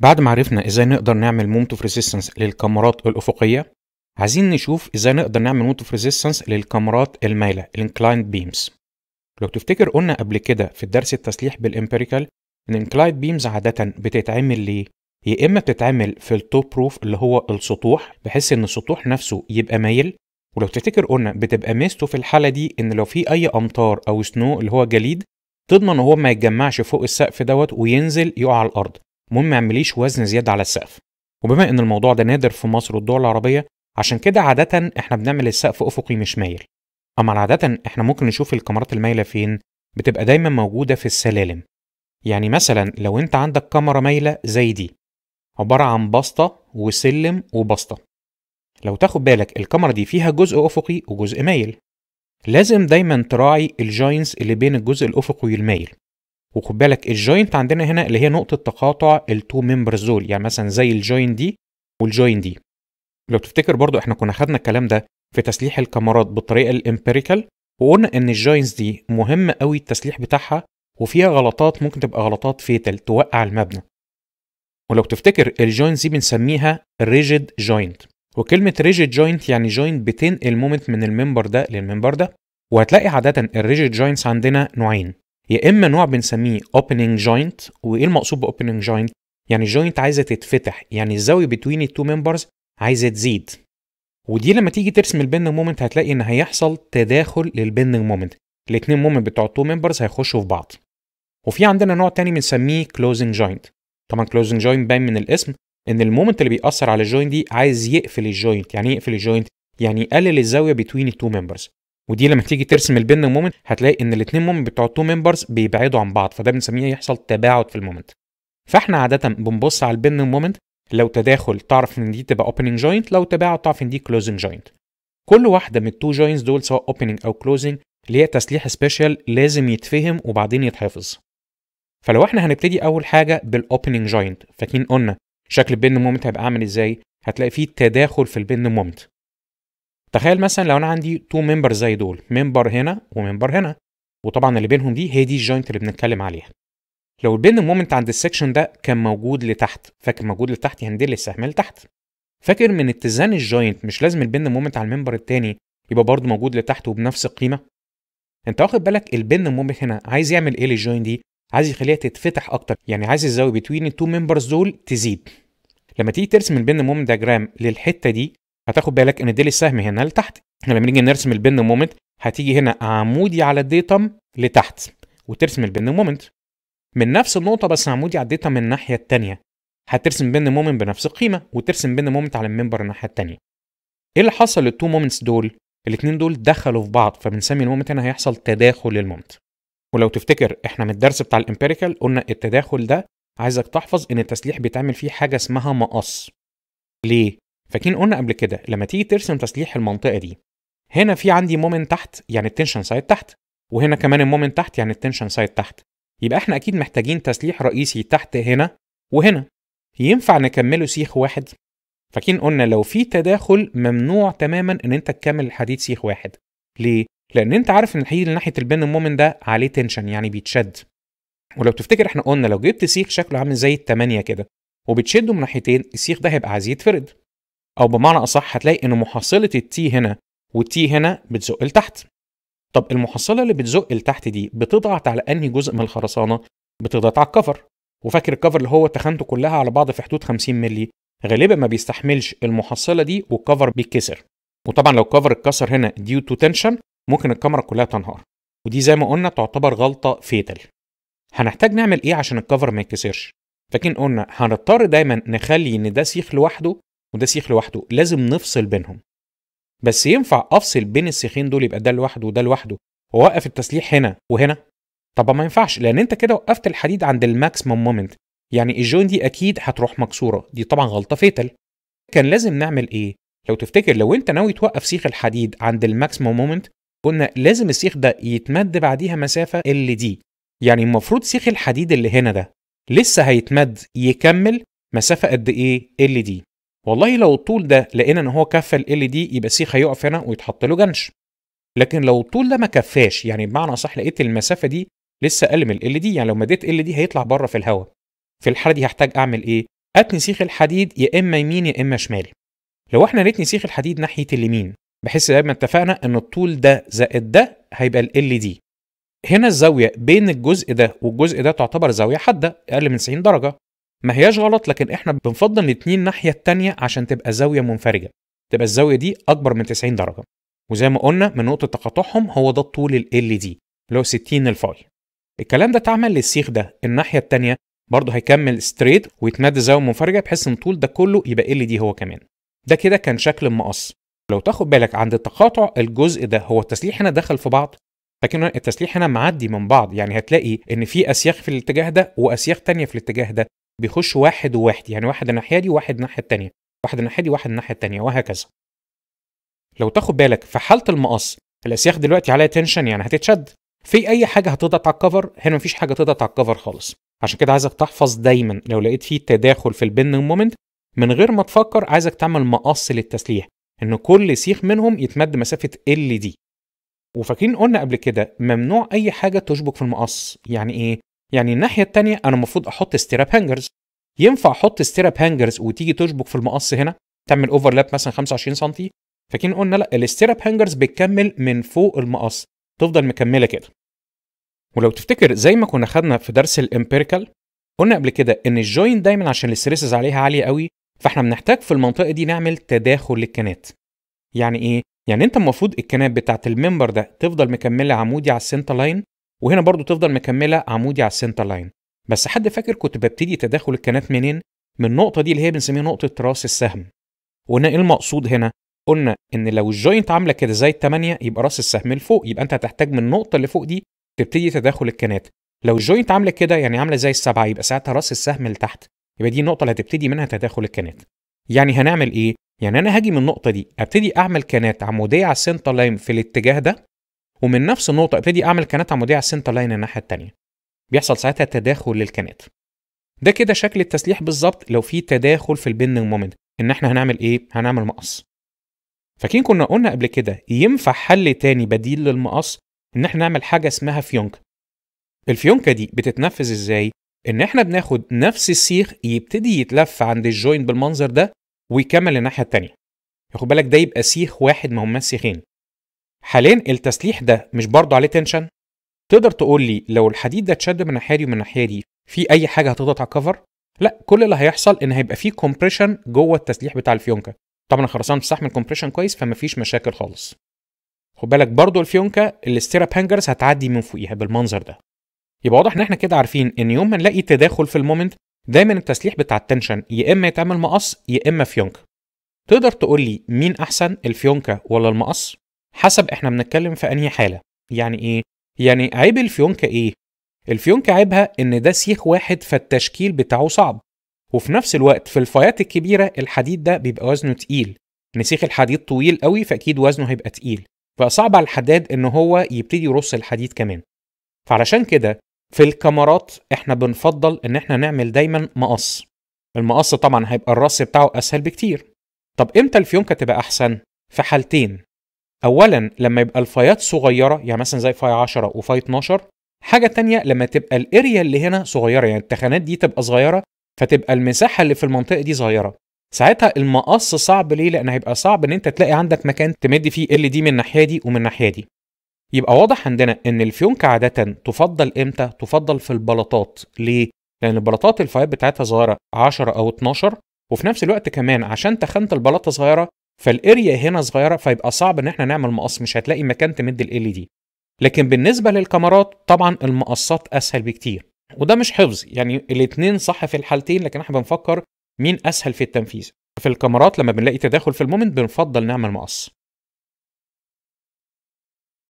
بعد ما عرفنا ازاي نقدر نعمل مومنت اوف ريزيستنس للكاميرات الافقيه عايزين نشوف ازاي نقدر نعمل مومنت اوف ريزيستنس للكاميرات المايله الانكلايند بيمز لو تفتكر قلنا قبل كده في الدرس التسليح بالامبيريكال ان الانكلايند بيمز عاده بتتعمل ليه يا اما بتتعمل في التوب روف اللي هو السطوح بحيث ان السطوح نفسه يبقى مايل ولو تفتكر قلنا بتبقى ميزته في الحاله دي ان لو في اي امطار او سنو اللي هو جليد تضمن هو ما يتجمعش فوق السقف دوت وينزل يقع على الارض المهم ما يعمليش وزن زياده على السقف وبما ان الموضوع ده نادر في مصر والدول العربيه عشان كده عاده احنا بنعمل السقف افقي مش مايل اما عاده احنا ممكن نشوف الكاميرات المايله فين بتبقى دايما موجوده في السلالم يعني مثلا لو انت عندك كاميرا مايله زي دي عباره عن بسطه وسلم وبسطه لو تاخد بالك الكاميرا دي فيها جزء افقي وجزء مايل لازم دايما تراعي الجاينز اللي بين الجزء الافقي والمايل وخد بالك الجوينت عندنا هنا اللي هي نقطه تقاطع التو ممبرز دول يعني مثلا زي الجوين دي والجوين دي لو تفتكر برضو احنا كنا خدنا الكلام ده في تسليح الكاميرات بالطريقه الامبيريكال وقلنا ان الجوينز دي مهم قوي التسليح بتاعها وفيها غلطات ممكن تبقى غلطات فيتال توقع المبنى ولو تفتكر الجوينز دي بنسميها ريجيد جوينت وكلمة ريجيد جوينت يعني جوينت بتنقل مومنت من الممبر ده للممبر ده وهتلاقي عادة الريجيد جوينتس عندنا نوعين يا اما نوع بنسميه opening joint وايه المقصود باوبننج جوينت يعني جوينت عايزه تتفتح يعني الزاويه بتوين التو ممبرز عايزه تزيد ودي لما تيجي ترسم البيننج مومنت هتلاقي ان هيحصل تداخل للبيننج مومنت الاثنين مومنت بتوع التو ممبرز هيخشوا في بعض وفي عندنا نوع تاني بنسميه كلوزنج جوينت طبعا كلوزنج جوينت باين من الاسم ان المومنت اللي بيأثر على الجوينت دي عايز يقفل الجوينت يعني يقفل الجوينت يعني يقلل الزاويه بتوين التو ممبرز ودي لما تيجي ترسم البن مومنت هتلاقي ان الاثنين مومنت بتوع التو ممبرز بيبعدوا عن بعض فده بنسميه إيه؟ يحصل تباعد في المومنت فاحنا عاده بنبص على البن مومنت لو تداخل تعرف ان دي تبقى اوبننج جوينت لو تباعد تعرف ان دي كلوزنج جوينت كل واحده من التو جوينتس دول سواء اوبننج او كلوزنج ليها تسليح سبيشال لازم يتفهم وبعدين يتحفظ فلو احنا هنبتدي اول حاجه بالاوبننج جوينت فاكرين قلنا شكل البن مومنت هيبقى عامل ازاي هتلاقي فيه تداخل في البن مومنت تخيل مثلا لو انا عندي تو ممبر زي دول ممبر هنا وممبر هنا وطبعا اللي بينهم دي هي دي الجوينت اللي بنتكلم عليها لو البين مومنت عند السكشن ده كان موجود لتحت فاكر موجود لتحت يعني دي السهم لتحت فاكر من اتزان الجوينت مش لازم البين مومنت على الممبر التاني يبقى برضه موجود لتحت وبنفس القيمه انت واخد بالك البين مومنت هنا عايز يعمل ايه للجوين دي عايز يخليها تتفتح اكتر يعني عايز الزاويه بتوين التو ممبرز دول تزيد لما تيجي ترسم البين مومنت ديجرام للحته دي هتاخد بالك ان ديل السهم هنا لتحت احنا لما نيجي نرسم البن مومنت هتيجي هنا عمودي على الديتم لتحت وترسم البن مومنت من نفس النقطة بس عمودي على الديتم من الناحية التانية هترسم بن مومنت بنفس القيمة وترسم بن مومنت على الممبر الناحية التانية ايه اللي حصل للتو مومنتس دول؟ الاتنين دول دخلوا في بعض فبنسمي المومنت هنا هيحصل تداخل للمومنت ولو تفتكر احنا من الدرس بتاع الامبيريكال قلنا التداخل ده عايزك تحفظ ان التسليح بيتعمل فيه حاجة اسمها مقص ليه؟ فاكرين قلنا قبل كده لما تيجي ترسم تسليح المنطقه دي هنا في عندي مومنت تحت يعني التنشن سايد تحت وهنا كمان المومنت تحت يعني التنشن سايد تحت يبقى احنا اكيد محتاجين تسليح رئيسي تحت هنا وهنا ينفع نكمله سيخ واحد فاكرين قلنا لو في تداخل ممنوع تماما ان انت تكمل الحديد سيخ واحد ليه لان انت عارف ان الحديد ناحيه البن المومن ده عليه تنشن يعني بيتشد ولو تفتكر احنا قلنا لو جبت سيخ شكله عامل زي التمانية كده وبتشده من ناحيتين السيخ ده هيبقى عايز يتفرد او بمعنى اصح هتلاقي ان محصله التي هنا والتي هنا بتزق لتحت طب المحصله اللي بتزق لتحت دي بتضغط على انهي جزء من الخرسانه بتضغط على الكفر وفاكر الكفر اللي هو تخانته كلها على بعض في حدود 50 مللي غالبا ما بيستحملش المحصله دي والكفر بيتكسر وطبعا لو الكفر اتكسر هنا ديو تو تنشن ممكن الكاميرا كلها تنهار ودي زي ما قلنا تعتبر غلطه فيتال هنحتاج نعمل ايه عشان الكفر ما يتكسرش فاكرين قلنا هنضطر دايما نخلي ان ده سيخ لوحده وده سيخ لوحده لازم نفصل بينهم بس ينفع افصل بين السيخين دول يبقى ده لوحده وده لوحده واوقف التسليح هنا وهنا طب ما ينفعش لان انت كده وقفت الحديد عند الماكسيمم مومنت يعني الجوين دي اكيد هتروح مكسوره دي طبعا غلطه فيتال كان لازم نعمل ايه لو تفتكر لو انت ناوي توقف سيخ الحديد عند الماكسيمم مومنت قلنا لازم السيخ ده يتمد بعديها مسافه ال دي يعني المفروض سيخ الحديد اللي هنا ده لسه هيتمد يكمل مسافه قد ايه ال دي والله لو الطول ده لقينا ان هو كفى ال LED يبقى سيخ هيقف هنا ويتحط له جنش لكن لو الطول ده ما كفاش يعني بمعنى اصح لقيت المسافه دي لسه اقل من ال LED يعني لو مديت ال دي هيطلع بره في الهواء في الحاله دي هحتاج اعمل ايه اتني سيخ الحديد يا اما يمين يا اما شمال لو احنا نتني سيخ الحديد ناحيه اليمين بحيث زي ما اتفقنا ان الطول ده زائد ده هيبقى ال LED هنا الزاويه بين الجزء ده والجزء ده تعتبر زاويه حاده اقل من 90 درجه ما هياش غلط لكن احنا بنفضل الاتنين الناحيه التانيه عشان تبقى زاويه منفرجه تبقى الزاويه دي اكبر من 90 درجه وزي ما قلنا من نقطه تقاطعهم هو ده الطول ال دي اللي هو 60 الفاي الكلام ده اتعمل للسيخ ده الناحيه التانيه برضه هيكمل ستريت ويتمد زاويه منفرجه بحيث ان الطول ده كله يبقى ال دي هو كمان ده كده كان شكل المقص لو تاخد بالك عند التقاطع الجزء ده هو التسليح هنا دخل في بعض لكن التسليح هنا معدي من بعض يعني هتلاقي ان في اسياخ في الاتجاه ده واسياخ تانية في الاتجاه ده بيخش واحد وواحد يعني واحد الناحيه دي وواحد الناحيه التانيه واحد الناحيه دي وواحد الناحيه التانيه وهكذا لو تاخد بالك في حاله المقص الاسياخ دلوقتي عليها تنشن يعني هتتشد في اي حاجه هتضغط على الكفر هنا مفيش حاجه تضغط على الكفر خالص عشان كده عايزك تحفظ دايما لو لقيت فيه تداخل في البن مومنت من غير ما تفكر عايزك تعمل مقص للتسليح ان كل سيخ منهم يتمد مسافه ال دي وفاكرين قلنا قبل كده ممنوع اي حاجه تشبك في المقص يعني ايه يعني الناحيه الثانيه انا المفروض احط ستيراب هانجرز ينفع احط ستيراب هانجرز وتيجي تشبك في المقص هنا تعمل اوفرلاب مثلا 25 سم فاكرين قلنا لا الستيراب هانجرز بتكمل من فوق المقص تفضل مكمله كده ولو تفتكر زي ما كنا خدنا في درس الامبيريكال قلنا قبل كده ان الجوين دايما عشان الستريسز عليها عاليه قوي فاحنا بنحتاج في المنطقه دي نعمل تداخل للكنات يعني ايه يعني انت المفروض الكنات بتاعه الممبر ده تفضل مكمله عمودي على السنتر لاين وهنا برضو تفضل مكملة عمودي على السنتر لاين بس حد فاكر كنت ببتدي تداخل الكنات منين من النقطة دي اللي هي بنسميها نقطة راس السهم وهنا ايه المقصود هنا قلنا ان لو الجوينت عامله كده زي الثمانية يبقى راس السهم لفوق يبقى انت هتحتاج من النقطه اللي فوق دي تبتدي تداخل الكنات لو الجوينت عامله كده يعني عامله زي السبعه يبقى ساعتها راس السهم لتحت يبقى دي النقطه اللي هتبتدي منها تداخل الكنات يعني هنعمل ايه يعني انا هاجي من النقطه دي ابتدي اعمل كنات عموديه على السنتر لاين في الاتجاه ده ومن نفس النقطه ابتدي اعمل كانات عموديه على السنتر لاين الناحيه التانية. بيحصل ساعتها تداخل للكانات ده كده شكل التسليح بالظبط لو في تداخل في البيندنج مومنت ان احنا هنعمل ايه هنعمل مقص فاكرين كنا قلنا قبل كده ينفع حل تاني بديل للمقص ان احنا نعمل حاجه اسمها فيونك الفيونكه دي بتتنفذ ازاي ان احنا بناخد نفس السيخ يبتدي يتلف عند الجوين بالمنظر ده ويكمل الناحيه التانيه خد بالك ده يبقى سيخ واحد ما هما سيخين حاليا التسليح ده مش برضه عليه تنشن تقدر تقول لي لو الحديد ده اتشد من ناحيه دي ومن الناحيه دي في اي حاجه هتضغط على الكفر لا كل اللي هيحصل ان هيبقى فيه كومبريشن جوه التسليح بتاع الفيونكه طبعا الخرسانه بتستحمل كومبريشن كويس فمفيش مشاكل خالص خد بالك برضه الفيونكه الاستيراب هانجرز هتعدي من فوقيها بالمنظر ده يبقى واضح ان احنا كده عارفين ان يوم ما نلاقي تداخل في المومنت دايما التسليح بتاع التنشن يا اما يتعمل مقص يا اما فيونكه تقدر تقول لي مين احسن الفيونكه ولا المقص حسب احنا بنتكلم في انهي حاله يعني ايه يعني عيب الفيونكة ايه الفيونكة عيبها ان ده سيخ واحد فالتشكيل بتاعه صعب وفي نفس الوقت في الفايات الكبيرة الحديد ده بيبقى وزنه تقيل نسيخ الحديد طويل قوي فاكيد وزنه هيبقى تقيل فصعب على الحداد ان هو يبتدي يرص الحديد كمان فعلشان كده في الكاميرات احنا بنفضل ان احنا نعمل دايما مقص المقص طبعا هيبقى الرص بتاعه اسهل بكتير طب امتى الفيونكة تبقى احسن في حالتين اولا لما يبقى الفايات صغيره يعني مثلا زي فاي 10 وفاي 12 حاجه تانية لما تبقى الاريا اللي هنا صغيره يعني التخانات دي تبقى صغيره فتبقى المساحه اللي في المنطقه دي صغيره ساعتها المقص صعب ليه لان هيبقى صعب ان انت تلاقي عندك مكان تمد فيه ال دي من الناحيه دي ومن الناحيه دي يبقى واضح عندنا ان الفيونك عاده تفضل امتى تفضل في البلاطات ليه لان البلاطات الفايات بتاعتها صغيره 10 او 12 وفي نفس الوقت كمان عشان تخانه البلاطه صغيره فالاريا هنا صغيره فيبقى صعب ان احنا نعمل مقص مش هتلاقي مكان تمد ال دي لكن بالنسبه للكاميرات طبعا المقصات اسهل بكتير وده مش حفظ يعني الاثنين صح في الحالتين لكن احنا بنفكر مين اسهل في التنفيذ في الكاميرات لما بنلاقي تداخل في المومنت بنفضل نعمل مقص